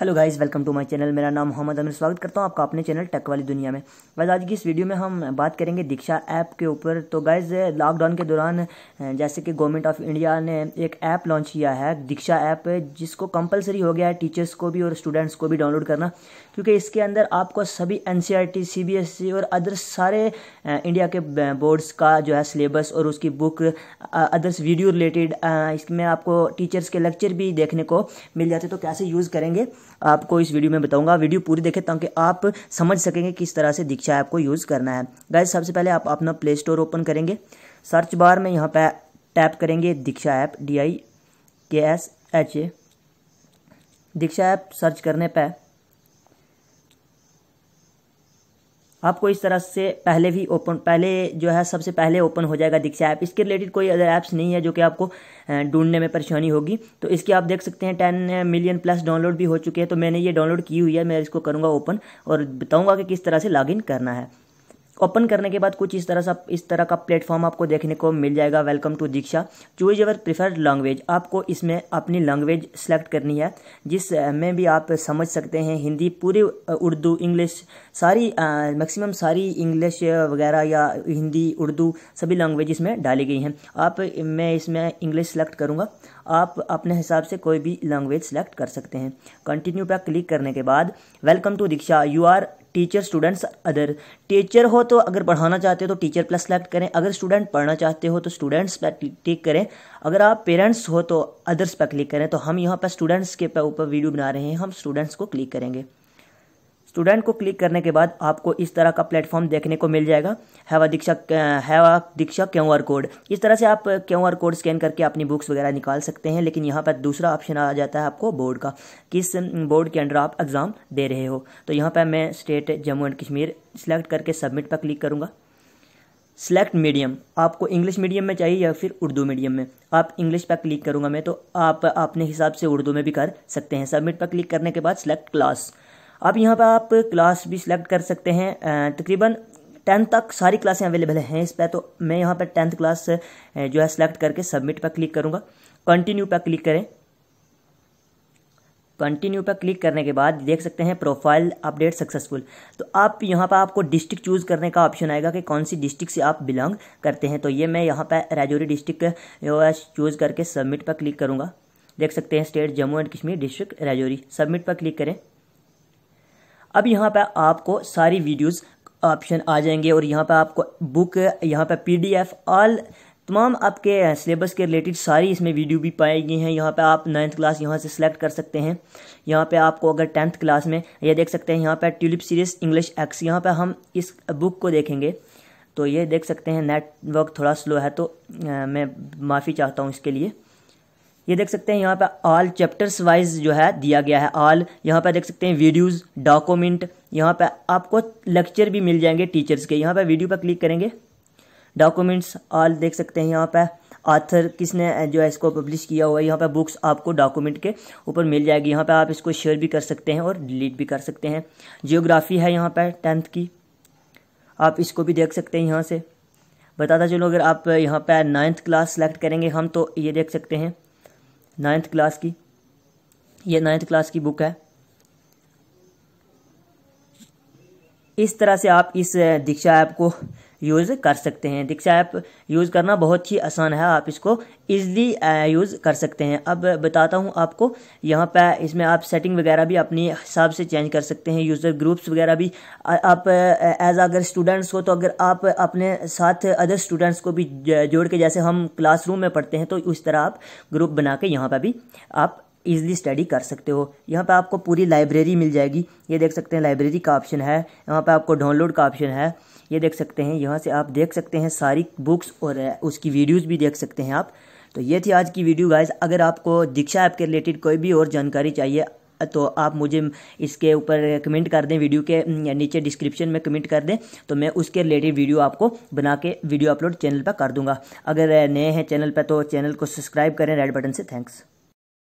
hello guys welcome to my channel मेरा नाम मोहम्मद अमीर स्वागत करता हूँ आपका अपने चैनल टक वाली दुनिया में बस आज की इस वीडियो में हम बात करेंगे दीक्षा ऐप के ऊपर तो गाइस लॉकडाउन के दौरान जैसे कि गवर्नमेंट ऑफ इंडिया ने एक ऐप लॉन्च किया है दीक्षा ऐप जिसको कंपलसरी हो गया है टीचर्स को भी और स्टूडेंट्स को भी डाउनलोड करना क्योंकि इसके अंदर आपको सभी एन सी e e और अदर सारे इंडिया के बोर्ड्स का जो है सिलेबस और उसकी बुक अदर्स वीडियो रिलेटेड इसमें आपको टीचर्स के लेक्चर भी देखने को मिल जाते तो कैसे यूज़ करेंगे आपको इस वीडियो में बताऊंगा वीडियो पूरी देखें ताकि आप समझ सकेंगे किस तरह से दीक्षा ऐप को यूज़ करना है गाय सबसे पहले आप अपना प्ले स्टोर ओपन करेंगे सर्च बार में यहाँ पर टैप करेंगे दीक्षा app D I K S H A Diksha app search करने पर आपको इस तरह से पहले भी ओपन पहले जो है सबसे पहले ओपन हो जाएगा दीक्षा ऐप इसके रिलेटेड कोई अदर ऐप्स नहीं है जो कि आपको ढूंढने में परेशानी होगी तो इसकी आप देख सकते हैं टेन मिलियन प्लस डाउनलोड भी हो चुके हैं तो मैंने ये डाउनलोड की हुई है मैं इसको करूँगा ओपन और बताऊँगा कि किस तरह से लॉग करना है ओपन तो करने के बाद कुछ इस तरह सा इस तरह का प्लेटफॉर्म आपको देखने को मिल जाएगा welcome to Diksha choose your preferred language आपको इसमें अपनी लैंग्वेज सेलेक्ट करनी है जिसमें भी आप समझ सकते हैं हिंदी पूरी उर्दू इंग्लिश सारी मैक्सिमम सारी इंग्लिश वगैरह या हिंदी उर्दू सभी लैंग्वेज इसमें डाली गई हैं आप मैं इसमें इंग्लिश सेलेक्ट करूँगा आप अपने हिसाब से कोई भी लैंग्वेज सेलेक्ट कर सकते हैं कंटिन्यू पर क्लिक करने के बाद welcome to Diksha you are teacher students other teacher हो तो अगर पढ़ाना चाहते हो तो टीचर प्लस सेलेक्ट करें अगर स्टूडेंट पढ़ना चाहते हो तो स्टूडेंट्स पर क्लिक करें अगर आप पेरेंट्स हो तो अदर्स पर क्लिक करें तो हम यहाँ पर स्टूडेंट्स के ऊपर वीडियो बना रहे हैं हम स्टूडेंट्स को क्लिक करेंगे स्टूडेंट को क्लिक करने के बाद आपको इस तरह का प्लेटफॉर्म देखने को मिल जाएगा हैवा दीक्षा हैवा दीक्षा क्यू आर कोड इस तरह से आप क्यू आर कोड स्कैन करके अपनी बुक्स वगैरह निकाल सकते हैं लेकिन यहाँ पर दूसरा ऑप्शन आ जाता है आपको बोर्ड का किस बोर्ड के अंडर आप एग्ज़ाम दे रहे हो तो यहाँ पर मैं state Jammu and Kashmir select करके सबमिट पर क्लिक करूँगा सेलेक्ट मीडियम आपको इंग्लिश मीडियम में चाहिए या फिर उर्दू मीडियम में आप इंग्लिश पर क्लिक करूँगा मैं तो आप अपने हिसाब से उर्दू में भी कर सकते हैं सबमिट पर क्लिक करने के बाद सेलेक्ट क्लास अब यहाँ पर आप क्लास भी सिलेक्ट कर सकते हैं तकरीबन टेंथ तक सारी क्लासें अवेलेबल हैं इस पर तो मैं यहाँ पर टेंथ क्लास जो है सिलेक्ट करके सबमिट पर क्लिक करूँगा कंटिन्यू पर क्लिक करें कंटिन्यू पर क्लिक करने के बाद देख सकते हैं प्रोफाइल अपडेट सक्सेसफुल तो आप यहाँ पर आपको डिस्ट्रिक्ट चूज़ करने का ऑप्शन आएगा कि कौन सी डिस्ट्रिक्ट से आप बिलोंग करते हैं तो ये मैं यहाँ पर राजौरी डिस्ट्रिक्ट जो है चूज़ करके सबमिट पर क्लिक करूँगा देख सकते हैं state Jammu and Kashmir district Rajouri submit पर क्लिक करें अब यहाँ पर आपको सारी वीडियोस ऑप्शन आ जाएंगे और यहाँ पर आपको बुक यहाँ पर पीडीएफ ऑल तमाम आपके सिलेबस के रिलेटेड सारी इसमें वीडियो भी पाई गई हैं यहाँ पे आप नाइन्थ क्लास यहाँ से सिलेक्ट कर सकते हैं यहाँ पे आपको अगर टेंथ क्लास में ये देख सकते हैं यहाँ पे ट्यूलिप सीरीज इंग्लिश एक्स यहाँ पे हम इस बुक को देखेंगे तो ये देख सकते हैं नेटवर्क थोड़ा स्लो है तो आ, मैं माफ़ी चाहता हूँ इसके लिए ये देख सकते हैं यहाँ पर ऑल चैप्टर्स वाइज जो है दिया गया है ऑल यहाँ पर देख सकते हैं वीडियोज़ डॉक्यूमेंट यहाँ पर आपको लेक्चर भी मिल जाएंगे टीचर्स के यहाँ पर वीडियो पर क्लिक करेंगे डॉक्यूमेंट्स ऑल देख सकते हैं यहाँ पर आथर किसने जो है इसको पब्लिश किया हुआ है यहाँ पर बुक्स आपको डॉक्यूमेंट के ऊपर मिल जाएगी यहाँ पर आप इसको शेयर भी कर सकते हैं और डिलीट भी कर सकते हैं जियोग्राफी है यहाँ पर टेंथ की आप इसको भी देख सकते हैं यहाँ से बताता चलो अगर आप यहाँ पर नाइन्थ क्लास सेलेक्ट करेंगे हम तो ये देख सकते हैं नाइन्थ क्लास की ये नाइन्थ क्लास की बुक है इस तरह से आप इस दीक्षा ऐप को यूज़ कर सकते हैं दीक्षा ऐप यूज़ करना बहुत ही आसान है आप इसको ईज़ली यूज़ uh, कर सकते हैं अब बताता हूँ आपको यहाँ पर इसमें आप सेटिंग वगैरह भी अपने हिसाब से चेंज कर सकते हैं यूज़र ग्रुप्स वगैरह भी आप एज uh, अगर स्टूडेंट्स हो तो अगर आप अपने साथ अदर स्टूडेंट्स को भी जोड़ के जैसे हम क्लासरूम में पढ़ते हैं तो उस तरह आप ग्रुप बना के यहाँ पर भी आप ईजिली स्टडी कर सकते हो यहाँ पे आपको पूरी लाइब्रेरी मिल जाएगी ये देख सकते हैं लाइब्रेरी का ऑप्शन है यहाँ पे आपको डाउनलोड का ऑप्शन है ये देख सकते हैं यहाँ से आप देख सकते हैं सारी बुक्स और उसकी वीडियोज़ भी देख सकते हैं आप तो ये थी आज की वीडियो गाइज अगर आपको दीक्षा ऐप के रिलेटेड कोई भी और जानकारी चाहिए तो आप मुझे इसके ऊपर कमेंट कर दें वीडियो के नीचे डिस्क्रिप्शन में कमेंट कर दें तो मैं उसके रिलेटेड वीडियो आपको बना के वीडियो अपलोड चैनल पर कर दूंगा अगर नए हैं चैनल पर तो चैनल को सब्सक्राइब करें रेड बटन से थैंक्स